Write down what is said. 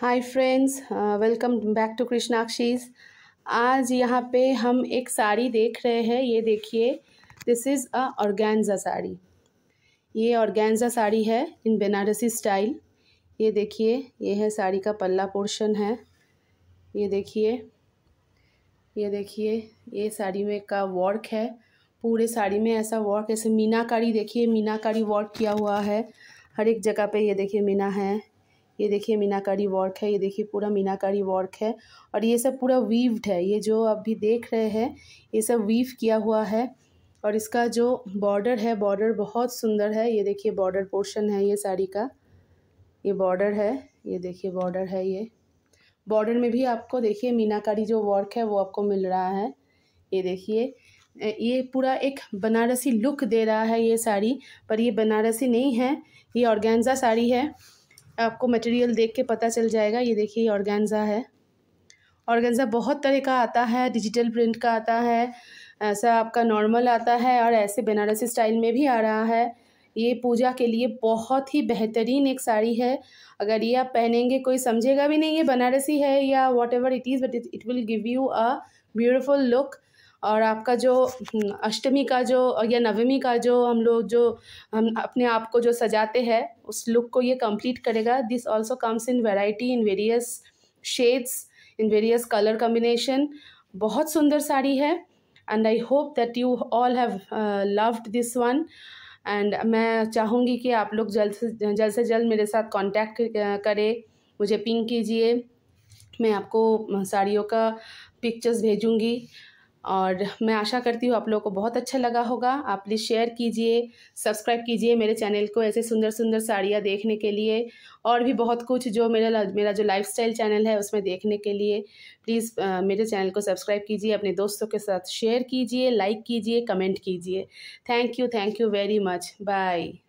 hi friends welcome back to कृष्णाक्षीज आज यहाँ पे हम एक साड़ी देख रहे हैं ये देखिए this is a organza sari ये ऑर्गेन्जा साड़ी है इन बनारसी स्टाइल ये देखिए ये है साड़ी का पल्ला पोर्शन है ये देखिए ये देखिए ये साड़ी में का वर्क है पूरे साड़ी में ऐसा वर्क ऐसे मीनाकारी देखिए मीनाकारी वर्क किया हुआ है हर एक जगह पे ये देखिए मीना है ये देखिए मीनाकारी वर्क है ये देखिए पूरा मीनाकारी वर्क है और ये सब पूरा वीव्ड है ये जो आप भी देख रहे हैं ये सब वीव किया हुआ है और इसका जो बॉर्डर है बॉर्डर बहुत सुंदर है ये देखिए बॉर्डर पोर्शन है ये साड़ी का ये बॉर्डर है ये देखिए बॉर्डर है ये बॉर्डर में भी आपको देखिए मीनाकारी जो वर्क है वो आपको मिल रहा है ये देखिए ये पूरा एक बनारसी लुक दे रहा है ये साड़ी पर ये बनारसी नहीं है ये ऑर्गेन्जा साड़ी है आपको मटेरियल देख के पता चल जाएगा ये देखिए ऑर्गेन्ज़ा है ऑर्गेन्ज़ा बहुत तरह का आता है डिजिटल प्रिंट का आता है ऐसा आपका नॉर्मल आता है और ऐसे बनारसी स्टाइल में भी आ रहा है ये पूजा के लिए बहुत ही बेहतरीन एक साड़ी है अगर ये आप पहनेंगे कोई समझेगा भी नहीं ये बनारसी है या whatever it is but it will give you a beautiful look और आपका जो हम्म, अष्टमी का जो या नवमी का जो हम लोग जो हम अपने आप को जो सजाते हैं उस लुक को ये कंप्लीट करेगा this also comes in variety in various shades in various colour combination बहुत सुंदर साड़ी है and I hope that you all have loved this one and मैं चाहूँगी कि आप लोग जल्द से जल्द से जल्द मेरे साथ कॉन्टैक्ट uh, करें मुझे पिंक कीजिए मैं आपको साड़ियों का पिक्चर्स भेजूँगी और मैं आशा करती हूँ आप लोगों को बहुत अच्छा लगा होगा आप प्लीज़ शेयर कीजिए सब्सक्राइब कीजिए मेरे चैनल को ऐसे सुंदर सुंदर साड़ियाँ देखने के लिए और भी बहुत कुछ जो मेरा मेरा जो लाइफस्टाइल चैनल है उसमें देखने के लिए प्लीज़ मेरे चैनल को सब्सक्राइब कीजिए अपने दोस्तों के साथ शेयर कीजिए लाइक कीजिए कमेंट कीजिए thank you thank you very much bye